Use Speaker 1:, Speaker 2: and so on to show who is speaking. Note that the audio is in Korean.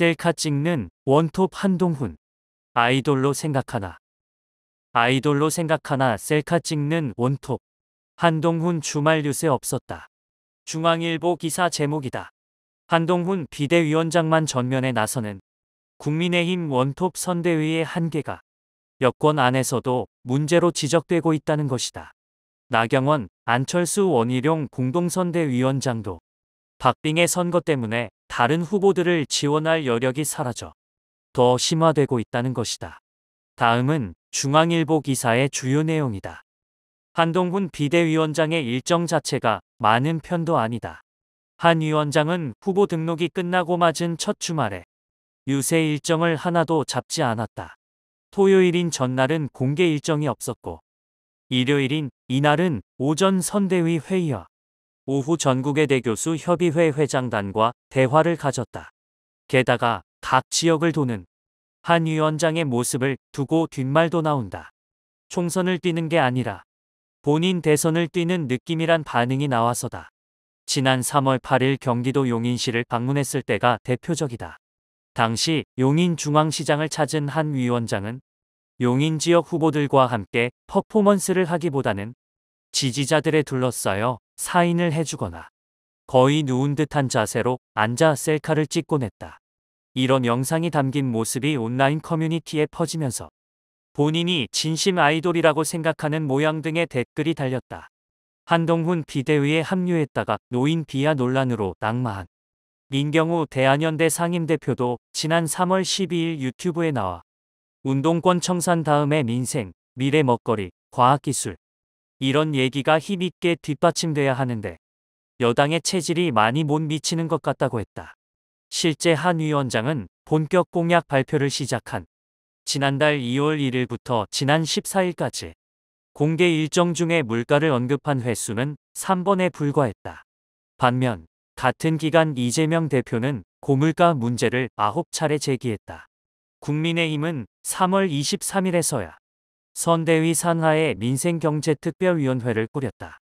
Speaker 1: 셀카 찍는 원톱 한동훈. 아이돌로 생각하나. 아이돌로 생각하나 셀카 찍는 원톱. 한동훈 주말 뉴스에 없었다. 중앙일보 기사 제목이다. 한동훈 비대위원장만 전면에 나서는 국민의힘 원톱 선대위의 한계가 여권 안에서도 문제로 지적되고 있다는 것이다. 나경원, 안철수 원희룡 공동선대위원장도 박빙의 선거 때문에 다른 후보들을 지원할 여력이 사라져 더 심화되고 있다는 것이다. 다음은 중앙일보 기사의 주요 내용이다. 한동훈 비대위원장의 일정 자체가 많은 편도 아니다. 한 위원장은 후보 등록이 끝나고 맞은 첫 주말에 유세 일정을 하나도 잡지 않았다. 토요일인 전날은 공개 일정이 없었고 일요일인 이날은 오전 선대위 회의와 오후 전국의 대교수 협의회 회장단과 대화를 가졌다. 게다가 각 지역을 도는 한 위원장의 모습을 두고 뒷말도 나온다. 총선을 뛰는 게 아니라 본인 대선을 뛰는 느낌이란 반응이 나와서다. 지난 3월 8일 경기도 용인시를 방문했을 때가 대표적이다. 당시 용인중앙시장을 찾은 한 위원장은 용인 지역 후보들과 함께 퍼포먼스를 하기보다는 지지자들에 둘러싸여 사인을 해주거나 거의 누운 듯한 자세로 앉아 셀카를 찍곤 했다. 이런 영상이 담긴 모습이 온라인 커뮤니티에 퍼지면서 본인이 진심 아이돌이라고 생각하는 모양 등의 댓글이 달렸다. 한동훈 비대위에 합류했다가 노인 비하 논란으로 낙마한 민경우 대한연대 상임대표도 지난 3월 12일 유튜브에 나와 운동권 청산 다음에 민생, 미래 먹거리, 과학기술, 이런 얘기가 힘있게 뒷받침돼야 하는데 여당의 체질이 많이 못 미치는 것 같다고 했다. 실제 한 위원장은 본격 공약 발표를 시작한 지난달 2월 1일부터 지난 14일까지 공개 일정 중에 물가를 언급한 횟수는 3번에 불과했다. 반면 같은 기간 이재명 대표는 고물가 문제를 9차례 제기했다. 국민의힘은 3월 23일에서야 선대위 산하의 민생경제특별위원회를 꾸렸다.